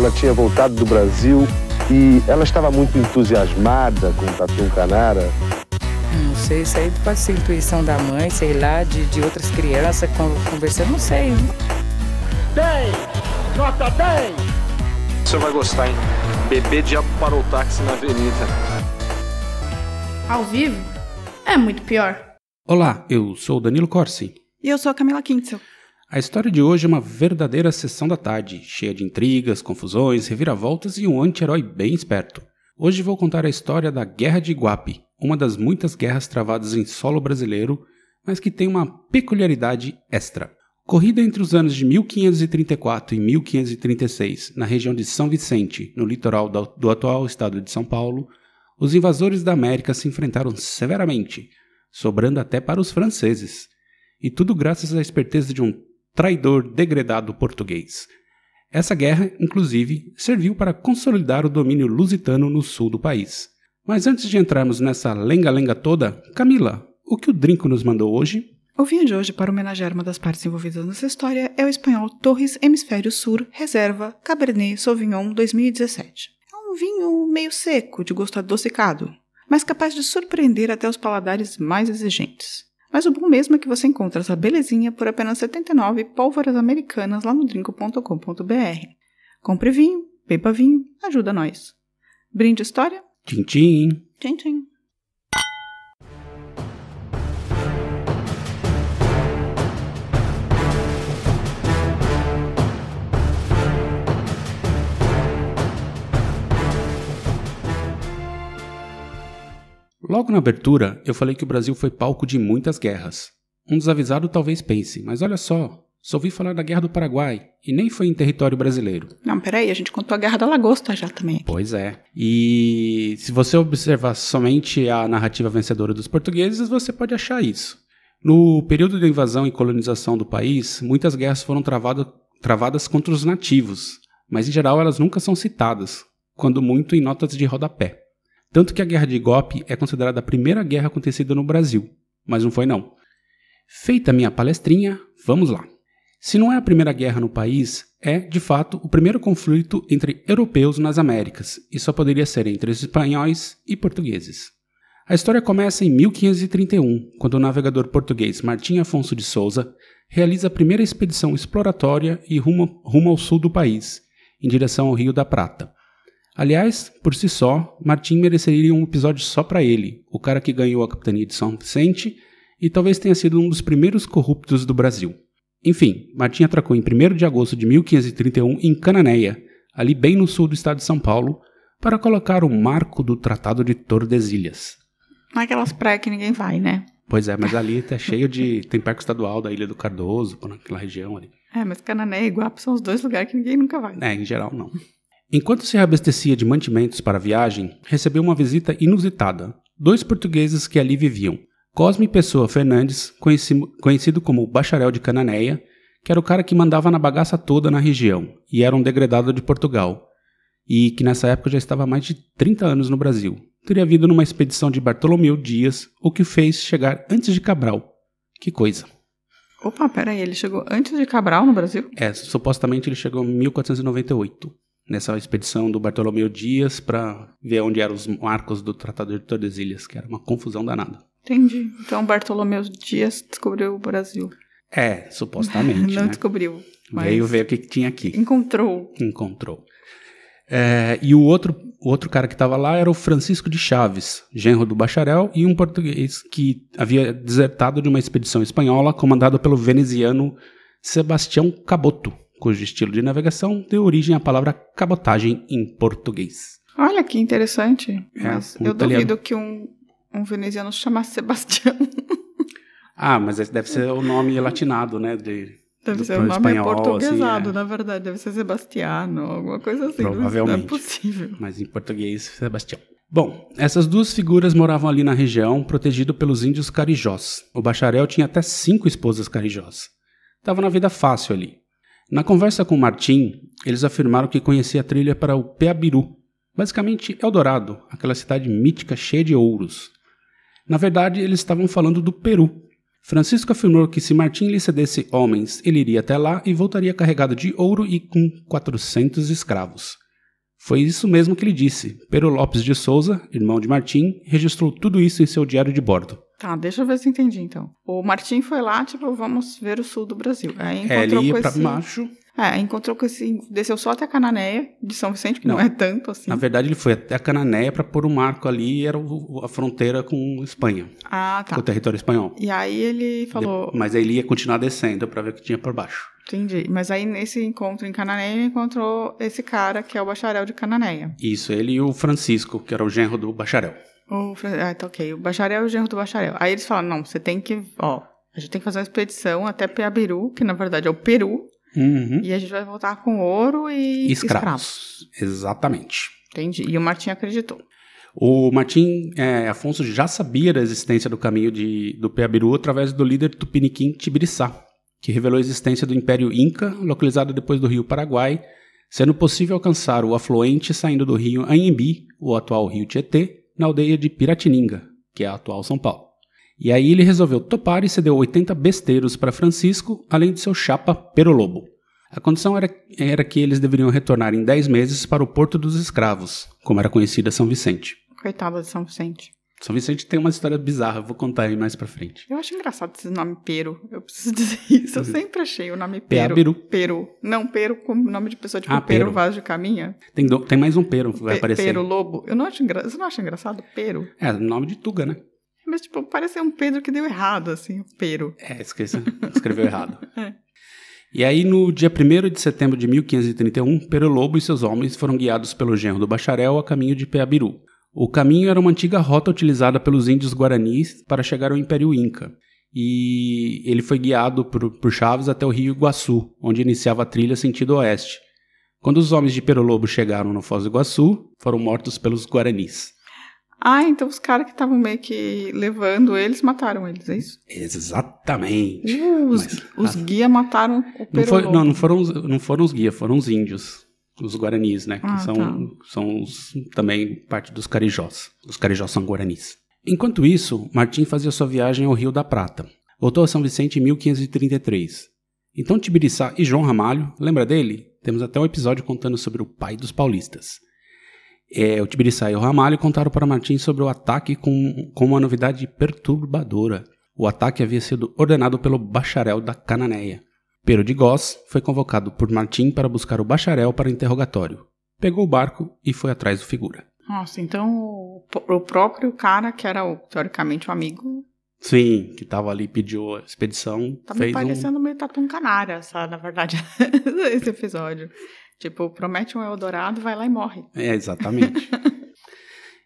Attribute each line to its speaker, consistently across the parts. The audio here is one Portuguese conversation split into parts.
Speaker 1: Ela tinha voltado do Brasil e ela estava muito entusiasmada com o Tatu Canara. Não sei, isso aí pode ser
Speaker 2: intuição da mãe, sei lá, de, de outras crianças conversando, não sei.
Speaker 1: bem Nota bem Você vai gostar, hein? Bebê diabo parou o táxi na avenida.
Speaker 2: Ao vivo é muito pior.
Speaker 1: Olá, eu sou Danilo Corsi.
Speaker 2: E eu sou a Camila Kintzel.
Speaker 1: A história de hoje é uma verdadeira sessão da tarde, cheia de intrigas, confusões, reviravoltas e um anti-herói bem esperto. Hoje vou contar a história da Guerra de Iguape, uma das muitas guerras travadas em solo brasileiro, mas que tem uma peculiaridade extra. Corrida entre os anos de 1534 e 1536, na região de São Vicente, no litoral do atual estado de São Paulo, os invasores da América se enfrentaram severamente, sobrando até para os franceses. E tudo graças à esperteza de um traidor degradado português. Essa guerra, inclusive, serviu para consolidar o domínio lusitano no sul do país. Mas antes de entrarmos nessa lenga-lenga toda, Camila, o que o Drinco nos mandou hoje?
Speaker 2: O vinho de hoje, para homenagear uma das partes envolvidas nessa história, é o espanhol Torres Hemisfério Sur Reserva Cabernet Sauvignon 2017. É um vinho meio seco, de gosto adocicado, mas capaz de surpreender até os paladares mais exigentes. Mas o bom mesmo é que você encontra essa belezinha por apenas 79 pólvoras americanas lá no drinco.com.br. Compre vinho, beba vinho, ajuda nós. Brinde história?
Speaker 1: Tchim, tchim. Tchim, tchim. Logo na abertura, eu falei que o Brasil foi palco de muitas guerras. Um desavisado talvez pense, mas olha só, só ouvi falar da Guerra do Paraguai e nem foi em território brasileiro. Não,
Speaker 2: peraí, a gente contou a Guerra da Lagosta já também.
Speaker 1: Pois é. E se você observar somente a narrativa vencedora dos portugueses, você pode achar isso. No período da invasão e colonização do país, muitas guerras foram travado, travadas contra os nativos, mas em geral elas nunca são citadas, quando muito em notas de rodapé. Tanto que a Guerra de Igope é considerada a primeira guerra acontecida no Brasil, mas não foi não. Feita minha palestrinha, vamos lá. Se não é a primeira guerra no país, é, de fato, o primeiro conflito entre europeus nas Américas, e só poderia ser entre os espanhóis e portugueses. A história começa em 1531, quando o navegador português Martim Afonso de Souza realiza a primeira expedição exploratória e rumo, rumo ao sul do país, em direção ao Rio da Prata, Aliás, por si só, Martin mereceria um episódio só para ele, o cara que ganhou a capitania de São Vicente e talvez tenha sido um dos primeiros corruptos do Brasil. Enfim, Martim atracou em 1 de agosto de 1531 em Cananéia, ali bem no sul do estado de São Paulo, para colocar o marco do Tratado de Tordesilhas.
Speaker 2: Naquelas praias que ninguém vai, né?
Speaker 1: Pois é, mas ali tá cheio de. tem parque estadual da Ilha do Cardoso, naquela região ali.
Speaker 2: É, mas Cananéia e Iguape são os dois lugares que ninguém nunca vai.
Speaker 1: É, em geral não. Enquanto se abastecia de mantimentos para a viagem, recebeu uma visita inusitada. Dois portugueses que ali viviam. Cosme Pessoa Fernandes, conhecido como Bacharel de Cananéia, que era o cara que mandava na bagaça toda na região e era um degredado de Portugal, e que nessa época já estava há mais de 30 anos no Brasil. Teria vindo numa expedição de Bartolomeu Dias, o que o fez chegar antes de Cabral. Que coisa!
Speaker 2: Opa, peraí, ele chegou antes de Cabral no Brasil?
Speaker 1: É, supostamente ele chegou em 1498 nessa expedição do Bartolomeu Dias para ver onde eram os marcos do Tratado de Tordesilhas, que era uma confusão danada.
Speaker 2: Entendi. Então Bartolomeu Dias descobriu o Brasil.
Speaker 1: É, supostamente. Não né? descobriu. Mas Veio ver o que, que tinha aqui. Encontrou. Encontrou. É, e o outro, o outro cara que estava lá era o Francisco de Chaves, genro do bacharel, e um português que havia desertado de uma expedição espanhola comandada pelo veneziano Sebastião Caboto cujo estilo de navegação deu origem à palavra cabotagem em português.
Speaker 2: Olha que interessante. É, mas um eu italiano. duvido que um, um veneziano chamasse Sebastião.
Speaker 1: ah, mas é, deve ser o nome latinado, né? De, deve ser o nome espanhol, portuguesado,
Speaker 2: assim, é. na verdade. Deve ser Sebastiano, alguma coisa assim. Provavelmente. Não é possível.
Speaker 1: Mas em português, Sebastião. Bom, essas duas figuras moravam ali na região, protegido pelos índios carijós. O bacharel tinha até cinco esposas carijós. Tava na vida fácil ali. Na conversa com Martim, eles afirmaram que conhecia a trilha para o Peabiru, basicamente Eldorado, aquela cidade mítica cheia de ouros. Na verdade, eles estavam falando do Peru. Francisco afirmou que se Martim lhe cedesse homens, ele iria até lá e voltaria carregado de ouro e com 400 escravos. Foi isso mesmo que ele disse. Pero Lopes de Souza, irmão de Martim, registrou tudo isso em seu diário de bordo.
Speaker 2: Tá, deixa eu ver se entendi então. O Martim foi lá, tipo, vamos ver o sul do Brasil. Aí é, encontrou é, ele ia com pra esse... baixo. É, encontrou com esse. Desceu só até a Cananéia de São Vicente, que não, não é tanto assim. Na
Speaker 1: verdade, ele foi até a Cananéia para pôr um marco ali, era o, a fronteira com Espanha.
Speaker 2: Ah, tá. Com o
Speaker 1: território espanhol.
Speaker 2: E aí ele falou. De...
Speaker 1: mas aí ele ia continuar descendo para ver o que tinha por baixo.
Speaker 2: Entendi. Mas aí nesse encontro em Cananéia ele encontrou esse cara que é o bacharel de Cananéia.
Speaker 1: Isso, ele e o Francisco, que era o genro do bacharel.
Speaker 2: O, ah, tá ok. O bacharel e o genro do bacharel. Aí eles falam, não, você tem que, ó, a gente tem que fazer uma expedição até Peabiru, que na verdade é o Peru,
Speaker 1: uhum. e a
Speaker 2: gente vai voltar com ouro e escravos.
Speaker 1: escravos. Exatamente.
Speaker 2: Entendi. E o Martim
Speaker 1: acreditou. O Martim é, Afonso já sabia da existência do caminho de, do Peabiru através do líder tupiniquim Tibiriçá, que revelou a existência do Império Inca, localizado depois do rio Paraguai, sendo possível alcançar o afluente saindo do rio Anhembi, o atual rio Tietê, na aldeia de Piratininga, que é a atual São Paulo. E aí ele resolveu topar e cedeu 80 besteiros para Francisco, além de seu chapa Perolobo. A condição era, era que eles deveriam retornar em 10 meses para o Porto dos Escravos, como era conhecida São Vicente.
Speaker 2: Coitada de São Vicente.
Speaker 1: São Vicente tem uma história bizarra, vou contar aí mais pra frente.
Speaker 2: Eu acho engraçado esse nome Pero. Eu preciso dizer isso. Eu uhum. sempre achei o nome Peru. Peru. Peru. Não, Pero como nome de pessoa, tipo ah, Pero, Vaz de Caminha.
Speaker 1: Tem, do, tem mais um Peru que vai Pe aparecer. Pero
Speaker 2: Lobo. Eu não acho engraçado. Você não acha engraçado? Pero.
Speaker 1: É, nome de Tuga, né?
Speaker 2: Mas, tipo, parece um Pedro que deu errado, assim, o Pero.
Speaker 1: É, esqueci, escreveu errado. É. E aí, no dia 1 de setembro de 1531, Pero Lobo e seus homens foram guiados pelo genro do bacharel a caminho de Peabiru. O caminho era uma antiga rota utilizada pelos índios guaranis para chegar ao Império Inca, e ele foi guiado por, por Chaves até o rio Iguaçu, onde iniciava a trilha sentido oeste. Quando os homens de Perolobo chegaram no Foz do Iguaçu, foram mortos pelos guaranis.
Speaker 2: Ah, então os caras que estavam meio que levando eles mataram eles, é isso?
Speaker 1: Exatamente.
Speaker 2: Uh, os, Mas, os guia mataram o Perolobo. Não, foi, não, não,
Speaker 1: foram, os, não foram os guia, foram os índios os guaranis, né? Que ah, são, tá. são os, também parte dos carijós. Os carijós são guaranis. Enquanto isso, Martim fazia sua viagem ao Rio da Prata. Voltou a São Vicente em 1533. Então Tibiriçá e João Ramalho, lembra dele? Temos até um episódio contando sobre o pai dos paulistas. É, o Tibiriçá e o Ramalho contaram para Martim sobre o ataque com, com uma novidade perturbadora. O ataque havia sido ordenado pelo bacharel da Cananeia, Pero de Goss foi convocado por Martim para buscar o bacharel para interrogatório. Pegou o barco e foi atrás do figura.
Speaker 2: Nossa, então o, próprio cara, que era teoricamente o um amigo.
Speaker 1: Sim, que estava ali, pediu a expedição. Tá me parecendo
Speaker 2: um... meio Tatum Canara, essa, na verdade, esse episódio. Tipo, promete um Eldorado, vai lá e morre.
Speaker 1: É, exatamente.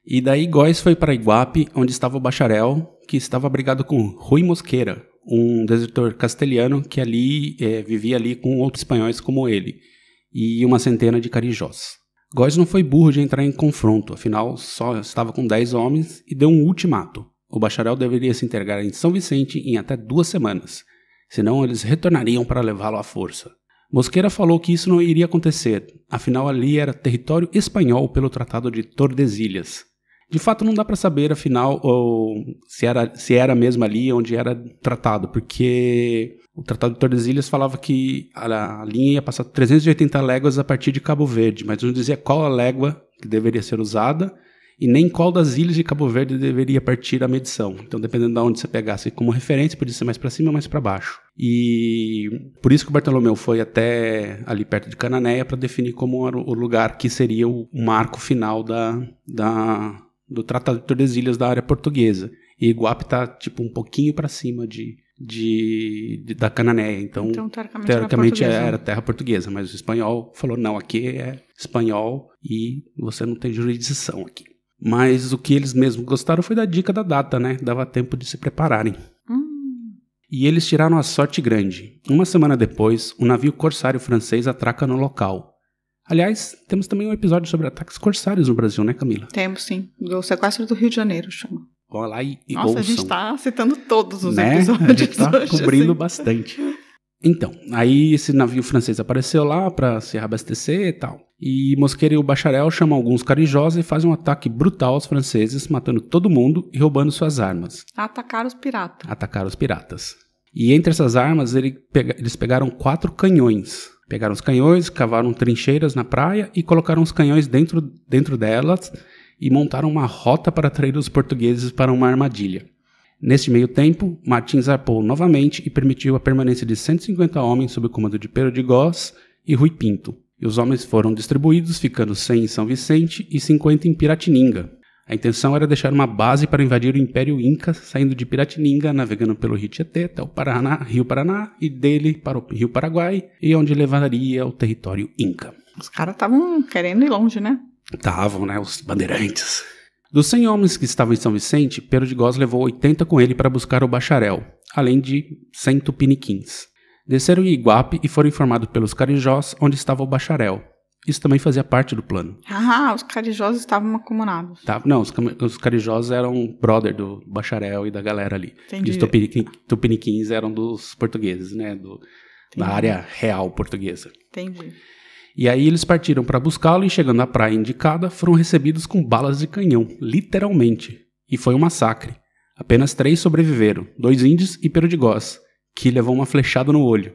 Speaker 1: e daí Góes foi para Iguape, onde estava o bacharel, que estava brigado com Rui Mosqueira, um desertor castelhano que ali é, vivia ali com outros espanhóis como ele e uma centena de carijós. Góes não foi burro de entrar em confronto, afinal só estava com 10 homens e deu um ultimato. O bacharel deveria se entregar em São Vicente em até duas semanas, senão eles retornariam para levá-lo à força. Mosqueira falou que isso não iria acontecer, afinal ali era território espanhol pelo Tratado de Tordesilhas, de fato, não dá para saber, afinal, se era, se era mesmo ali onde era tratado, porque o Tratado de Tordesilhas falava que a, a linha ia passar 380 léguas a partir de Cabo Verde, mas não dizia qual a légua que deveria ser usada e nem qual das ilhas de Cabo Verde deveria partir a medição. Então, dependendo de onde você pegasse como referência, podia ser mais para cima ou mais para baixo. E por isso que o Bartolomeu foi até ali perto de Cananéia para definir como era o lugar que seria o marco final da, da do Tratado de Tordesilhas da área portuguesa. E Iguape está tipo um pouquinho para cima de, de, de, da Cananéia. Então, então
Speaker 2: teoricamente, teoricamente é, era, era,
Speaker 1: terra portuguesa, mas o espanhol falou: não, aqui é espanhol e você não tem jurisdição aqui. Mas o que eles mesmos gostaram foi da dica da data, né? Dava tempo de se prepararem. Hum. E eles tiraram a sorte grande. Uma semana depois, um navio corsário francês atraca no local. Aliás, temos também um episódio sobre ataques corsários no Brasil, né, Camila?
Speaker 2: Temos sim. Do sequestro do Rio de Janeiro, chama.
Speaker 1: Vão lá e, e Nossa, ouçam. a gente
Speaker 2: está citando todos os né? episódios. A gente está assim. cobrindo assim. bastante.
Speaker 1: Então, aí esse navio francês apareceu lá para se abastecer e tal. E Mosqueira e o Bacharel chamam alguns carijosos e fazem um ataque brutal aos franceses, matando todo mundo e roubando suas armas.
Speaker 2: Atacaram os piratas.
Speaker 1: Atacaram os piratas. E entre essas armas, ele pega, eles pegaram quatro canhões. Pegaram os canhões, cavaram trincheiras na praia e colocaram os canhões dentro, dentro delas e montaram uma rota para atrair os portugueses para uma armadilha. Neste meio tempo, Martins arpou novamente e permitiu a permanência de 150 homens sob o comando de Pedro de Gós e Rui Pinto. E os homens foram distribuídos, ficando 100 em São Vicente e 50 em Piratininga. A intenção era deixar uma base para invadir o Império Inca, saindo de Piratininga, navegando pelo Rio Tietê até o Paraná, Rio Paraná e dele para o Rio Paraguai, e onde levaria ao território Inca.
Speaker 2: Os caras estavam querendo ir longe, né?
Speaker 1: Estavam, né? Os bandeirantes. Dos 100 homens que estavam em São Vicente, Pedro de Góes levou 80 com ele para buscar o bacharel, além de 100 tupiniquins. Desceram em Iguape e foram informados pelos carijós onde estava o bacharel. Isso também fazia parte do plano.
Speaker 2: Ah, os carijosos estavam acumulados.
Speaker 1: Tá, não, os, os carijosos eram brother do bacharel e da galera ali. Entendi. E os tupiniquins, tupiniquins eram dos portugueses, né? Do, da área real portuguesa. Entendi. E aí eles partiram para buscá-lo e chegando à praia indicada, foram recebidos com balas de canhão, literalmente. E foi um massacre. Apenas três sobreviveram, dois índios e perdigós, que levou uma flechada no olho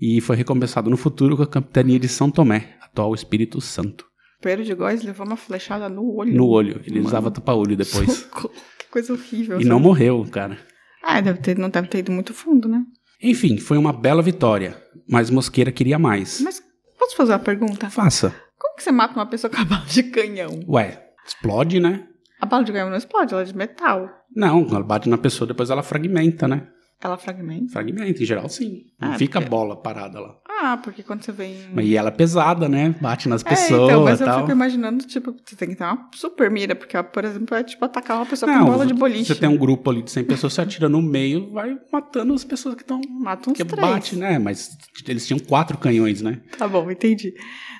Speaker 1: e foi recompensado no futuro com a capitania de São Tomé, atual Espírito Santo.
Speaker 2: Pedro de Góis levou uma flechada no olho. No olho. Ele Mano. usava
Speaker 1: tapa-olho depois. Socorro.
Speaker 2: Que coisa horrível. E sabe? não né?
Speaker 1: morreu, cara.
Speaker 2: Ah, deve ter, não deve ter ido muito fundo, né?
Speaker 1: Enfim, foi uma bela vitória, mas Mosqueira queria mais.
Speaker 2: Mas posso fazer uma pergunta? Faça. Como que você mata uma pessoa com a bala de canhão?
Speaker 1: Ué, explode, né?
Speaker 2: A bala de canhão não explode, ela é de metal.
Speaker 1: Não, ela bate na pessoa, depois ela fragmenta, né?
Speaker 2: Ela fragmenta?
Speaker 1: Fragmenta, em geral sim. Não ah, fica porque... bola parada lá.
Speaker 2: Ah, porque quando você vem.
Speaker 1: E ela é pesada, né? Bate nas é, então, pessoas. Então, mas eu fico
Speaker 2: imaginando, tipo, você tem que ter uma super mira, porque, por exemplo, é tipo atacar uma pessoa não, com bola de boliche. Você tem um
Speaker 1: grupo ali de 100 pessoas, você atira no meio,
Speaker 2: vai matando as pessoas que estão. Mata uns que três. bate,
Speaker 1: né? Mas eles tinham quatro canhões, né? Tá
Speaker 2: bom, entendi.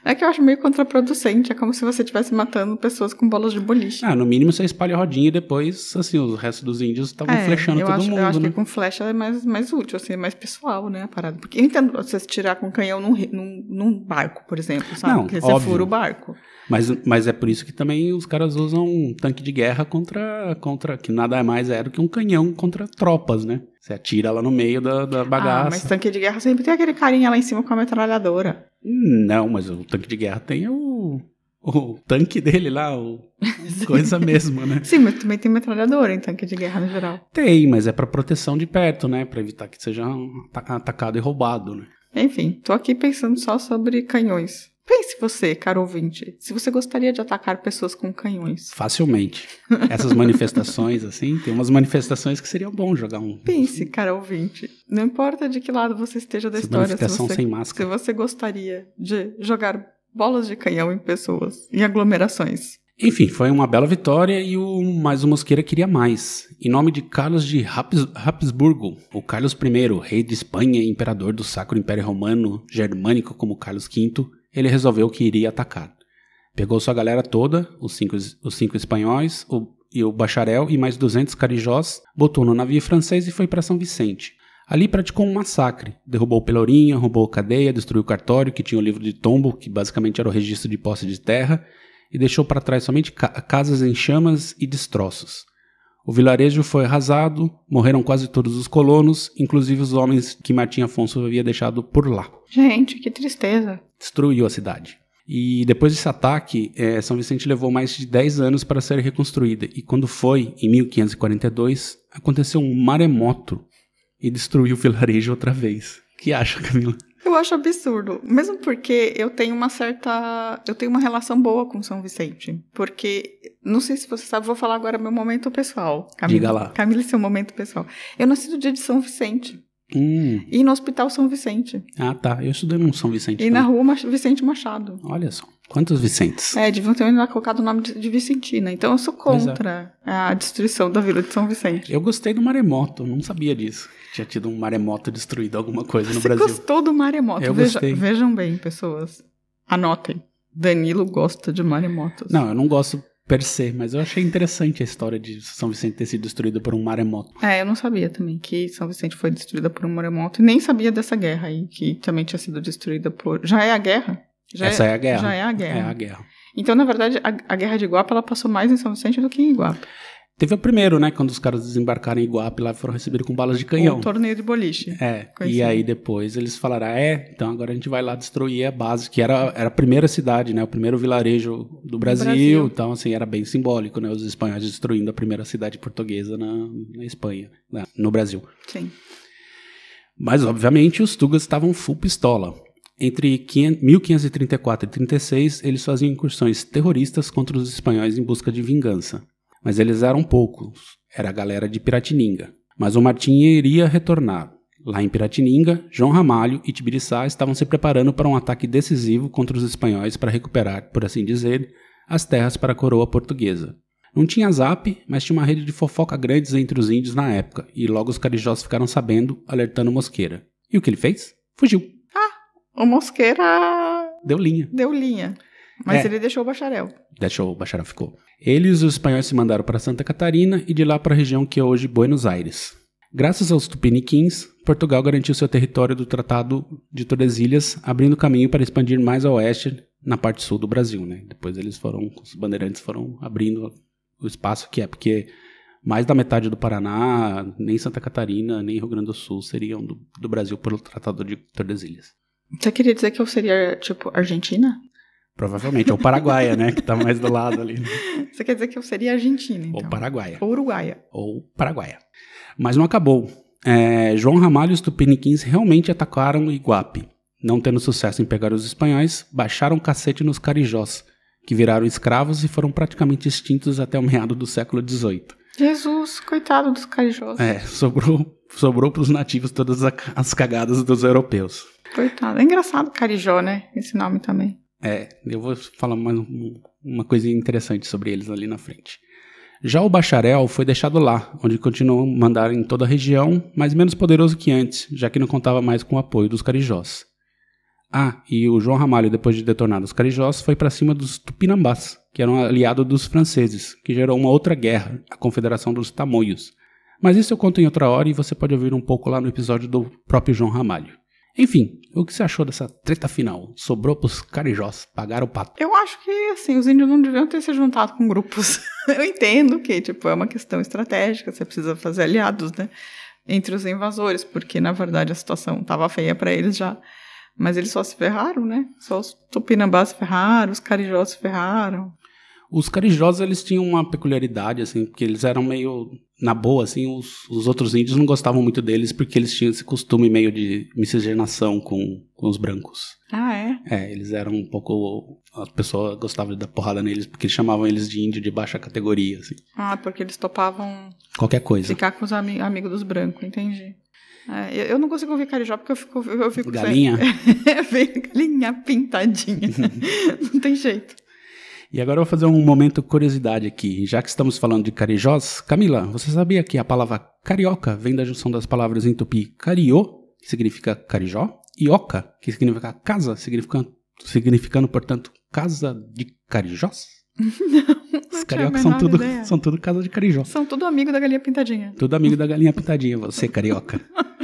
Speaker 2: É que eu acho meio contraproducente, é como se você estivesse matando pessoas com bolas de boliche.
Speaker 1: Ah, no mínimo você espalha a rodinha e depois, assim, os restos dos índios estavam é, flechando todo acho, mundo. Eu acho né? que com
Speaker 2: flecha é mais, mais útil, assim, é mais pessoal, né, a parada. Porque eu entendo você tirar com canhão num, num, num barco, por exemplo, sabe? Não, Porque óbvio. você fura o barco.
Speaker 1: Mas, mas é por isso que também os caras usam um tanque de guerra contra, contra. que nada mais era é do que um canhão contra tropas, né? Você atira lá no meio da, da ah, bagaça. Ah, mas
Speaker 2: tanque de guerra sempre tem aquele carinha lá em cima com a metralhadora. Não,
Speaker 1: mas o tanque de guerra tem o o tanque dele lá, o, coisa mesmo, né? Sim,
Speaker 2: mas também tem metralhadora em tanque de guerra no geral.
Speaker 1: Tem, mas é para proteção de perto, né? Para evitar que seja atacado e roubado, né?
Speaker 2: Enfim, tô aqui pensando só sobre canhões. Pense você, caro ouvinte, se você gostaria de atacar pessoas com canhões.
Speaker 1: Facilmente. Essas manifestações, assim, tem umas manifestações que seria bom jogar um.
Speaker 2: Pense, cara ouvinte. Não importa de que lado você esteja da Essa história. Se você, sem máscara. se você gostaria de jogar bolas de canhão em pessoas,
Speaker 1: em aglomerações. Enfim, foi uma bela vitória e o mais o Mosqueira queria mais. Em nome de Carlos de Habs, Habsburgo, o Carlos I, rei de Espanha e imperador do Sacro Império Romano Germânico como Carlos V, ele resolveu que iria atacar. Pegou sua galera toda, os cinco, os cinco espanhóis o, e o bacharel e mais 200 carijós, botou no navio francês e foi para São Vicente. Ali praticou um massacre, derrubou Pelourinha, roubou cadeia, destruiu o cartório, que tinha o livro de tombo, que basicamente era o registro de posse de terra, e deixou para trás somente ca casas em chamas e destroços. O vilarejo foi arrasado, morreram quase todos os colonos, inclusive os homens que Martim Afonso havia deixado por lá.
Speaker 2: Gente, que tristeza.
Speaker 1: Destruiu a cidade. E depois desse ataque, eh, São Vicente levou mais de 10 anos para ser reconstruída, e quando foi, em 1542, aconteceu um maremoto e destruir o vilarejo outra vez. O que acha, Camila?
Speaker 2: Eu acho absurdo, mesmo porque eu tenho uma certa, eu tenho uma relação boa com São Vicente, porque não sei se você sabe, vou falar agora meu momento pessoal. Camila, Diga lá. Camila, seu momento pessoal. Eu nasci no dia de São Vicente. Hum. E no Hospital São Vicente.
Speaker 1: Ah, tá. Eu estudei no São Vicente. E também. na
Speaker 2: rua Vicente Machado.
Speaker 1: Olha só. Quantos Vicentes?
Speaker 2: É, deviam ter colocado o nome de, de Vicentina. Então
Speaker 1: eu sou contra a destruição da Vila de São Vicente. Eu gostei do maremoto, não sabia disso. Tinha tido um maremoto destruído alguma coisa Você no Brasil. Você
Speaker 2: gostou do maremoto? Eu Veja, gostei. Vejam bem, pessoas. Anotem.
Speaker 1: Danilo gosta de maremotos. Não, eu não gosto per se, mas eu achei interessante a história de São Vicente ter sido destruída por um maremoto.
Speaker 2: É, eu não sabia também que São Vicente foi destruída por um maremoto. E nem sabia dessa guerra aí, que também tinha sido destruída por. Já é a guerra? Já é Essa é, é a guerra. Já é a guerra. É a guerra. Então, na verdade, a, a, guerra de Iguape ela passou mais em São
Speaker 1: Vicente do que em Iguape. Teve o primeiro, né? Quando os caras desembarcaram em Iguape lá foram recebidos com balas de canhão. Um
Speaker 2: torneio de boliche. É. E assim. aí
Speaker 1: depois eles falaram: ah, é, então agora a gente vai lá destruir a base, que era, era a primeira cidade, né? O primeiro vilarejo do Brasil, Brasil. Então, assim, era bem simbólico, né? Os espanhóis destruindo a primeira cidade portuguesa na, na Espanha, né, no Brasil. Sim. Mas, obviamente, os Tugas estavam full pistola. Entre 1534 e 36, eles faziam incursões terroristas contra os espanhóis em busca de vingança. Mas eles eram poucos, era a galera de Piratininga. Mas o Martim iria retornar. Lá em Piratininga, João Ramalho e Tibiriçá estavam se preparando para um ataque decisivo contra os espanhóis para recuperar, por assim dizer, as terras para a coroa portuguesa. Não tinha zap, mas tinha uma rede de fofoca grandes entre os índios na época, e logo os carijós ficaram sabendo, alertando Mosqueira. E o que ele fez? Fugiu.
Speaker 2: O Mosqueira.
Speaker 1: Deu linha. Deu linha. Mas é. ele
Speaker 2: deixou o bacharel.
Speaker 1: Deixou o bacharel, ficou. Eles, os espanhóis se mandaram para Santa Catarina e de lá para a região que é hoje Buenos Aires. Graças aos tupiniquins, Portugal garantiu seu território do Tratado de Tordesilhas, abrindo caminho para expandir mais a oeste na parte sul do Brasil, né? Depois eles foram, os bandeirantes foram abrindo o espaço que é, porque mais da metade do Paraná, nem Santa Catarina, nem Rio Grande do Sul seriam do, do Brasil pelo Tratado de Tordesilhas.
Speaker 2: Você queria dizer que eu seria,
Speaker 1: tipo, Argentina? Provavelmente, ou Paraguaia, né? Que tá mais do lado ali. Né?
Speaker 2: Você quer dizer que eu seria Argentina, então.
Speaker 1: Ou Paraguaia. Ou Uruguaia. Ou Paraguaia. Mas não acabou. É, João Ramalho e os tupiniquins realmente atacaram Iguape. Não tendo sucesso em pegar os espanhóis, baixaram cacete nos carijós, que viraram escravos e foram praticamente extintos até o meado do século XVIII.
Speaker 2: Jesus, coitado dos carijós. É,
Speaker 1: sobrou, sobrou para os nativos todas as cagadas dos europeus.
Speaker 2: Coitado. É engraçado Carijó, né? Esse nome também.
Speaker 1: É, eu vou falar mais uma coisa interessante sobre eles ali na frente. Já o bacharel foi deixado lá, onde continuou mandar em toda a região, mas menos poderoso que antes, já que não contava mais com o apoio dos carijós. Ah, e o João Ramalho, depois de detonar os carijós, foi para cima dos tupinambás, que eram aliado dos franceses, que gerou uma outra guerra, a Confederação dos Tamoios. Mas isso eu conto em outra hora e você pode ouvir um pouco lá no episódio do próprio João Ramalho. Enfim, o que você achou dessa treta final? Sobrou pros carijós, pagar o pato.
Speaker 2: Eu acho que, assim, os índios não deviam ter se juntado com grupos. Eu entendo que, tipo, é uma questão estratégica, você precisa fazer aliados, né? Entre os invasores, porque, na verdade, a situação estava feia para eles já. Mas eles só se ferraram, né? Só os tupinambás se ferraram, os carijós se ferraram.
Speaker 1: Os carijosos, eles tinham uma peculiaridade, assim, porque eles eram meio, na boa, assim, os, os outros índios não gostavam muito deles porque eles tinham esse costume meio de miscigenação com, com os brancos. Ah, é? É, eles eram um pouco... As pessoas gostavam de dar porrada neles porque chamavam eles de índio de baixa categoria, assim.
Speaker 2: Ah, porque eles topavam... Qualquer coisa. Ficar com os ami amigos dos brancos, entendi. É, eu não consigo ouvir carijó porque eu fico. Eu fico galinha? É, vem galinha pintadinha. não tem jeito.
Speaker 1: E agora eu vou fazer um momento curiosidade aqui. Já que estamos falando de carijós, Camila, você sabia que a palavra carioca vem da junção das palavras em tupi cariô, que significa carijó, e oca, que significa casa, significando, significando portanto, casa de carijós?
Speaker 2: Não, Os cariocas são tudo, ideia. são
Speaker 1: tudo casa de carijó. São
Speaker 2: tudo amigo da galinha pintadinha.
Speaker 1: Tudo amigo da galinha pintadinha, você carioca.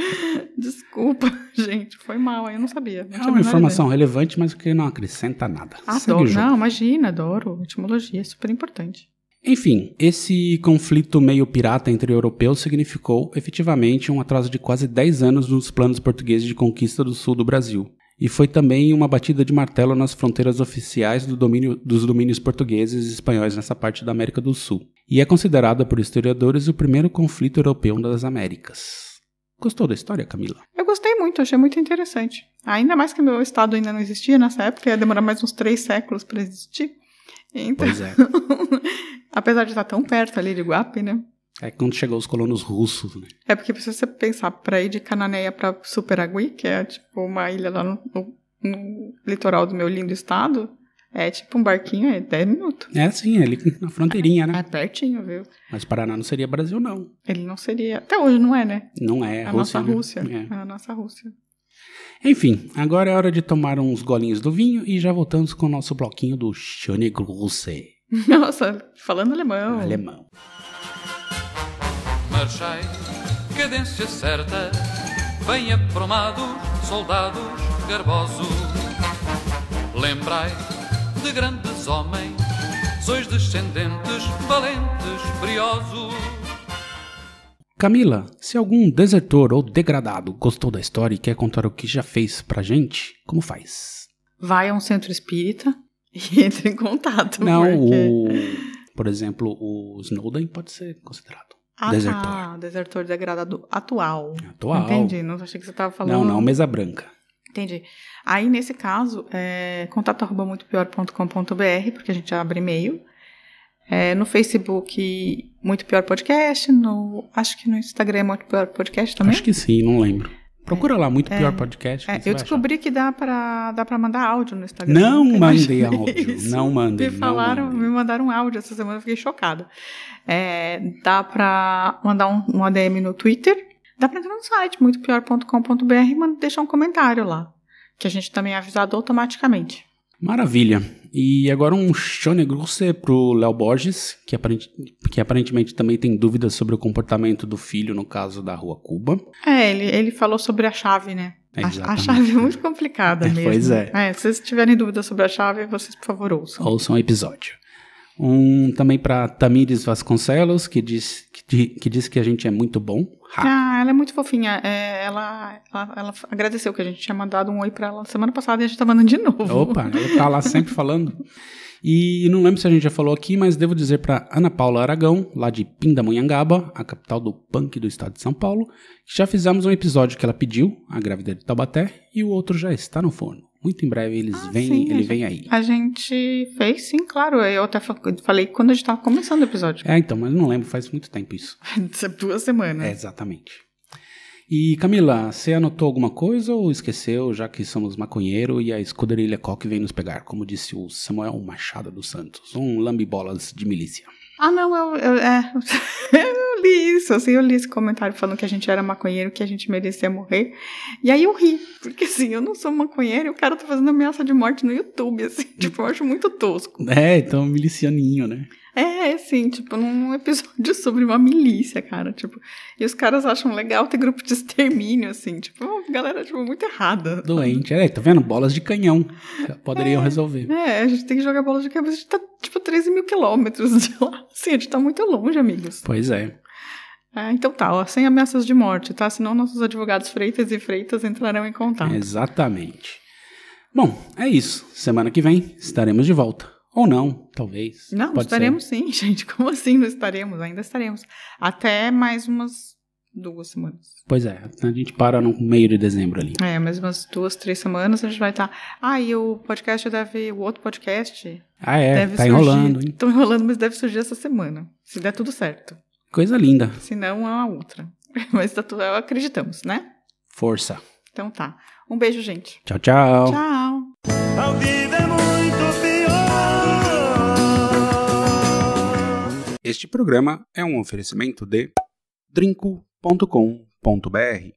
Speaker 2: Desculpa, gente, foi mal, eu não sabia. Não é uma informação
Speaker 1: ideia. relevante, mas que não acrescenta nada. Adoro, não,
Speaker 2: imagina, adoro. Etimologia é super importante.
Speaker 1: Enfim, esse conflito meio pirata entre europeus significou efetivamente um atraso de quase 10 anos nos planos portugueses de conquista do sul do Brasil. E foi também uma batida de martelo nas fronteiras oficiais do domínio, dos domínios portugueses e espanhóis nessa parte da América do Sul. E é considerada por historiadores o primeiro conflito europeu das Américas. Gostou da história, Camila?
Speaker 2: Eu gostei muito, achei muito interessante. Ainda mais que meu estado ainda não existia nessa época, ia demorar mais uns três séculos para existir. Então, pois
Speaker 1: é. apesar
Speaker 2: de estar tão perto ali de Guape, né?
Speaker 1: É quando chegou os colonos russos, né?
Speaker 2: É porque se você pensar, para ir de Cananéia para Superagui, que é tipo uma ilha lá no, no, no litoral do meu lindo estado, é tipo um barquinho, é
Speaker 1: 10 minutos. É sim, ele é ali na fronteirinha, né? É
Speaker 2: pertinho, viu?
Speaker 1: Mas Paraná não seria Brasil, não.
Speaker 2: Ele não seria. Até hoje não é, né?
Speaker 1: Não é. A Rússia, nossa né? Rússia. Né? É.
Speaker 2: a nossa Rússia.
Speaker 1: Enfim, agora é hora de tomar uns golinhos do vinho e já voltamos com o nosso bloquinho do Schöne Grüße.
Speaker 2: Nossa, falando alemão. Alemão. Marchai, cadência certa, venha promado, soldados garbosos. Lembrai de grandes homens, sois descendentes valentes, briosos.
Speaker 1: Camila, se algum desertor ou degradado gostou da história e quer contar o que já fez pra gente, como faz?
Speaker 2: Vai a um centro espírita e entra em contato. Não, porque... o,
Speaker 1: por exemplo, o Snowden pode ser considerado. Ah, tá. desertor.
Speaker 2: Ah, desertor degradado atual. Atual. Entendi, não achei que você estava falando. Não, não, mesa branca. Entendi. Aí, nesse caso, é contato.muitopior.com.br, porque a gente abre e-mail. É, no Facebook, Muito Pior Podcast. No, acho que no Instagram é Muito Pior Podcast também. Acho que
Speaker 1: sim, não lembro. Procura é, lá, Muito é, Pior Podcast. É, eu descobri
Speaker 2: que dá para dá mandar áudio no Instagram. Não mandei áudio, isso. não mandei. Me falaram, mandei. me mandaram áudio essa semana, eu fiquei chocada. É, dá para mandar um, um ADM no Twitter. Dá para entrar no site, muitopior.com.br e deixar um comentário lá que a gente também é avisado automaticamente.
Speaker 1: Maravilha. E agora um Shone para pro Léo Borges, que, aparente, que, aparentemente também tem dúvidas sobre o comportamento do filho no caso da Rua Cuba.
Speaker 2: É, ele, ele falou sobre a chave, né?
Speaker 1: É, a, chave
Speaker 2: é muito complicada é, mesmo. pois é. é. Se vocês tiverem dúvidas sobre a chave, vocês, por favor, ouçam.
Speaker 1: Ouçam o episódio. Um também para Tamires Vasconcelos, que diz que, que, diz que a gente é muito bom.
Speaker 2: Ha. Ah, ela é muito fofinha. É, ela, ela, ela, agradeceu que a gente tinha mandado um oi para ela semana passada e a gente está mandando de novo. Opa, ela está
Speaker 1: lá sempre falando. E, e não lembro se a gente já falou aqui, mas devo dizer para Ana Paula Aragão, lá de Pindamonhangaba, a capital do punk do estado de São Paulo, que já fizemos um episódio que ela pediu, a grávida de Taubaté, e o outro já está no forno. Muito em breve eles ah, vêm, sim, ele vem gente, aí.
Speaker 2: A gente fez, sim, claro. Eu até falei quando a gente estava começando o
Speaker 1: episódio. É, então, mas não lembro, faz muito tempo isso.
Speaker 2: Duas semanas. É, exatamente.
Speaker 1: E Camila, você anotou alguma coisa ou esqueceu, já que somos maconheiro e a escuderilha Coque vem nos pegar, como disse o Samuel Machado dos Santos, um lambibolas de milícia.
Speaker 2: Ah, não, eu, eu é. li isso, assim, eu li esse comentário falando que a gente era maconheiro, que a gente merecia morrer. E aí eu ri, porque assim, eu não sou maconheiro e o cara tá fazendo ameaça de morte no YouTube, assim, tipo, eu acho muito tosco. É, então
Speaker 1: milicianinho, né?
Speaker 2: É, assim, tipo, num episódio sobre uma milícia, cara, tipo. E os caras acham legal ter grupo de extermínio, assim, tipo, galera, tipo, muito errada.
Speaker 1: Doente, é, tá vendo? Bolas de canhão. Poderiam é, resolver.
Speaker 2: É, a gente tem que jogar bolas de canhão, a gente tá, tipo, 13 mil quilômetros de lá. Assim, a gente tá muito longe, amigos. Pois é. Ah, então tá, ó, sem ameaças de morte, tá? Senão nossos
Speaker 1: advogados Freitas e Freitas entrarão em contato. Exatamente. Bom, é isso. Semana que vem estaremos de volta. Ou não, talvez. Não, Pode estaremos
Speaker 2: ser. sim, gente. Como assim não estaremos? Ainda estaremos. Até mais umas duas semanas.
Speaker 1: Pois é, a gente para no meio de dezembro ali.
Speaker 2: É, mais umas duas, três semanas a gente vai estar. Tá. Ah, e o podcast deve. O outro podcast.
Speaker 1: Ah, é, deve tá surgir... enrolando, hein?
Speaker 2: Estão enrolando, mas deve surgir essa semana. Se der tudo certo. Coisa linda. Se não, é uma outra. Mas tatuar acreditamos, né? Força. Então tá. Um beijo, gente.
Speaker 1: Tchau, tchau. Tchau.
Speaker 2: A vida é muito pior.
Speaker 1: Este programa é um oferecimento de drinco.com.br